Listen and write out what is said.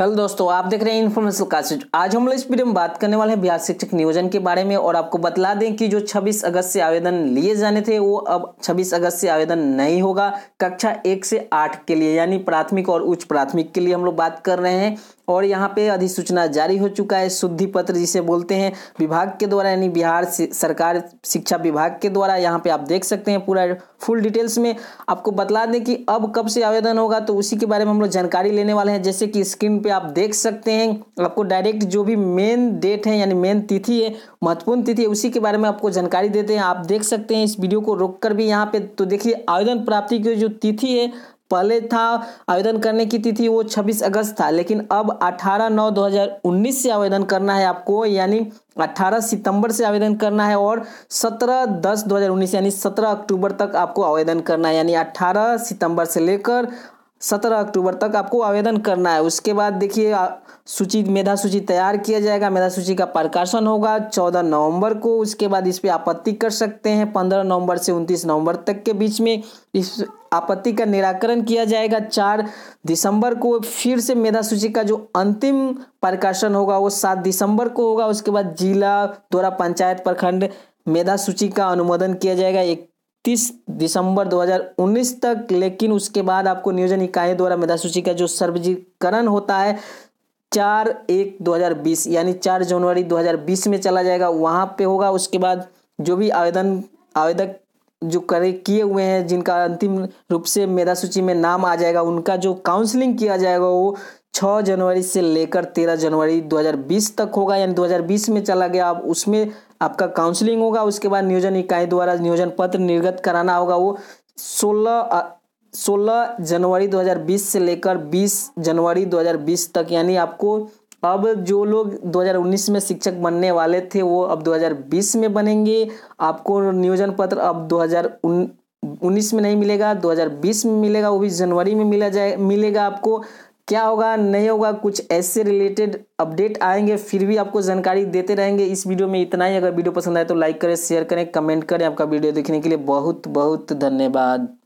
hello दोस्तों आप देख रहे हैं इन्फॉर्मेशन का आज हम लोग इस वीडियो में बात करने वाले हैं बिहार शिक्षक नियोजन के बारे में और आपको बतला दें कि जो 26 अगस्त से आवेदन लिए जाने थे वो अब 26 अगस्त से आवेदन नहीं होगा कक्षा एक से आठ के लिए यानी प्राथमिक और उच्च प्राथमिक के लिए हम लोग बात कर रहे हैं और यहाँ पे अधिसूचना जारी हो चुका है शुद्धि पत्र जिसे बोलते हैं विभाग के द्वारा यानी बिहार सरकार शिक्षा विभाग के द्वारा यहाँ पे आप देख सकते हैं पूरा फुल डिटेल्स में आपको बता दें कि अब कब से आवेदन होगा तो उसी के बारे में हम लोग जानकारी लेने वाले हैं जैसे कि स्क्रीन पे पे आप देख सकते हैं आपको डायरेक्ट जो भी मेन डेट है यानी मेन तिथि है महत्वपूर्ण तिथि है उसी के बारे में आपको जानकारी देते हैं आप देख सकते हैं इस वीडियो को रोक कर भी यहाँ पे तो देखिए आवेदन प्राप्ति की जो तिथि है पहले था आवेदन करने की तिथि वो 26 अगस्त था लेकिन अब 18 नौ 2019 से आवेदन करना है आपको यानी 18 सितंबर से आवेदन करना है और 17 दस 2019 यानी 17 अक्टूबर तक आपको आवेदन करना है यानी 18 सितंबर से लेकर सत्रह अक्टूबर तक आपको आवेदन करना है उसके बाद देखिए सूची मेधा सूची तैयार किया जाएगा मेधा सूची का प्रकाशन होगा चौदह नवंबर को उसके बाद इस पर आपत्ति कर सकते हैं पंद्रह नवंबर से उनतीस नवंबर तक के बीच में इस आपत्ति का निराकरण किया जाएगा चार दिसंबर को फिर से मेधा सूची का जो अंतिम प्रकाशन होगा वो सात दिसंबर को होगा उसके बाद जिला द्वारा पंचायत प्रखंड मेधा सूची का अनुमोदन किया जाएगा एक तीस दिसंबर 2019 तक लेकिन उसके बाद आपको नियोजन इकाई द्वारा मेधा सूची का जो सर्वजीकरण होता है चार एक 2020 यानी चार जनवरी 2020 में चला जाएगा वहाँ पे होगा उसके बाद जो भी आवेदन आवेदक जो करे किए हुए हैं जिनका अंतिम रूप से मेधा सूची में नाम आ जाएगा उनका जो काउंसलिंग किया जाएगा वो 6 जनवरी से लेकर 13 जनवरी 2020 तक होगा यानी 2020 में चला गया आप उसमें आपका काउंसलिंग होगा उसके बाद नियोजन इकाई द्वारा नियोजन पत्र निर्गत कराना होगा वो 16 16 जनवरी 2020 से लेकर 20 जनवरी 2020 तक यानी आपको अब जो लोग 2019 में शिक्षक बनने वाले थे वो अब 2020 में बनेंगे आपको नियोजन पत्र अब 2019 में नहीं मिलेगा 2020 में मिलेगा वो भी जनवरी में मिला जाए मिलेगा आपको क्या होगा नहीं होगा कुछ ऐसे रिलेटेड अपडेट आएंगे फिर भी आपको जानकारी देते रहेंगे इस वीडियो में इतना ही अगर वीडियो पसंद आए तो लाइक करें शेयर करें कमेंट करें आपका वीडियो देखने के लिए बहुत बहुत धन्यवाद